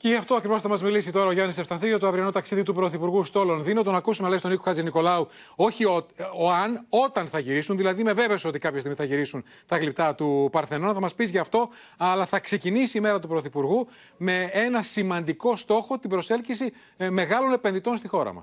Και γι' αυτό ακριβώς θα μας μιλήσει τώρα ο Γιάννης Ευσταθή για το αυριανό ταξίδι του Πρωθυπουργού στο Λονδίνο. Τον ακούσουμε λέει στον Νίκο Χατζη Νικολάου, όχι ο, αν, όταν θα γυρίσουν. Δηλαδή, με βέβαιος ότι κάποια στιγμή θα γυρίσουν τα γλυπτά του Παρθενώνα. Θα μας πεις γι' αυτό. Αλλά θα ξεκινήσει η μέρα του Πρωθυπουργού με ένα σημαντικό στόχο, την προσέλκυση ε, μεγάλων επενδυτών στη χώρα μας.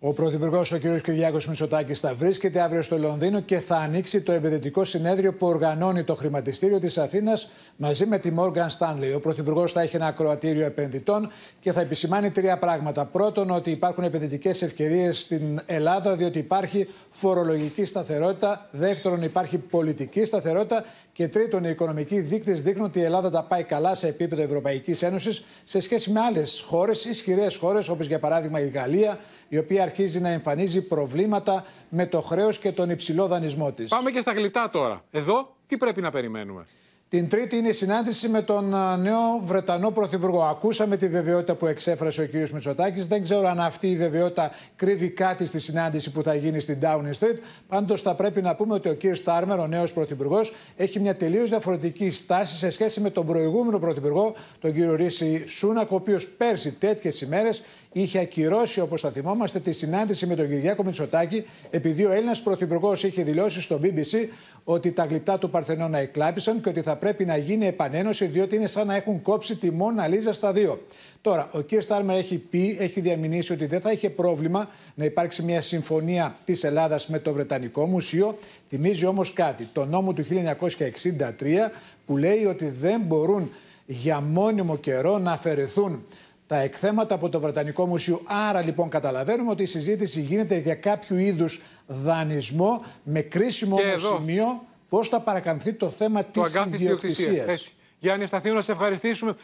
Ο Πρωθυπουργός, ο κ. Κυριάκος Μητσοτάκης, θα βρίσκεται αύριο στο Λονδίνο και θα ανοίξει το επενδυτικό συνέδριο που οργανώνει το χρηματιστήριο της Αθήνας μαζί με τη Μόργαν Στάνλι. Ο Πρωθυπουργός θα έχει ένα ακροατήριο επενδυτών και θα επισημάνει τρία πράγματα. Πρώτον, ότι υπάρχουν επενδυτικές ευκαιρίες στην Ελλάδα, διότι υπάρχει φορολογική σταθερότητα. Δεύτερον, υπάρχει πολιτική σταθερότητα. Και τρίτον, οι οικονομικοί δείκτες δείχνουν ότι η Ελλάδα τα πάει καλά σε επίπεδο Ευρωπαϊκής Ένωσης σε σχέση με άλλες χώρες, ισχυρές χώρες, όπως για παράδειγμα η Γαλλία, η οποία αρχίζει να εμφανίζει προβλήματα με το χρέος και τον υψηλό δανεισμό της. Πάμε και στα γλυπτά τώρα. Εδώ τι πρέπει να περιμένουμε. Την Τρίτη είναι η συνάντηση με τον νέο Βρετανό Πρωθυπουργό. Ακούσαμε τη βεβαιότητα που εξέφρασε ο κ. Μητσοτάκης. Δεν ξέρω αν αυτή η βεβαιότητα κρύβει κάτι στη συνάντηση που θα γίνει στην Downing Street. Πάντως, θα πρέπει να πούμε ότι ο κ. Στάρμερ, ο νέος Πρωθυπουργός, έχει μια τελείως διαφορετική στάση σε σχέση με τον προηγούμενο Πρωθυπουργό, τον κ. Ρίση Σούνακ, ο οποίος πέρσι τέτοιες ημέρες είχε ακυρώσει, όπως θα θυμόμαστε, τη συνάντηση με τον Κυριάκο Μητσοτάκη, επειδή ο Έλληνας Πρωθυπουργός είχε δηλώσει στο BBC ότι τα γλυπτά του Παρθενώνα εκλάπησαν και ότι θα πρέπει να γίνει επανένωση, διότι είναι σαν να έχουν κόψει τη Μόνα Λίζα στα δύο. Τώρα, ο κ. Στάρμερ έχει πει, έχει διαμηνήσει ότι δεν θα είχε πρόβλημα να υπάρξει μια συμφωνία της Ελλάδας με το Βρετανικό Μουσείο. Θυμίζει όμως κάτι, το νόμο του 1963 που λέει ότι δεν μπορούν για μόνιμο καιρό να αφαιρεθούν τα εκθέματα από το Βρετανικό Μουσείο. Άρα λοιπόν καταλαβαίνουμε ότι η συζήτηση γίνεται για κάποιο είδους δανεισμό με κρίσιμο όμως σημείο πώς θα παρακαμφθεί το θέμα τη ιδιοκτησία. Γιάννη Σταθίου, να σε ευχαριστήσουμε.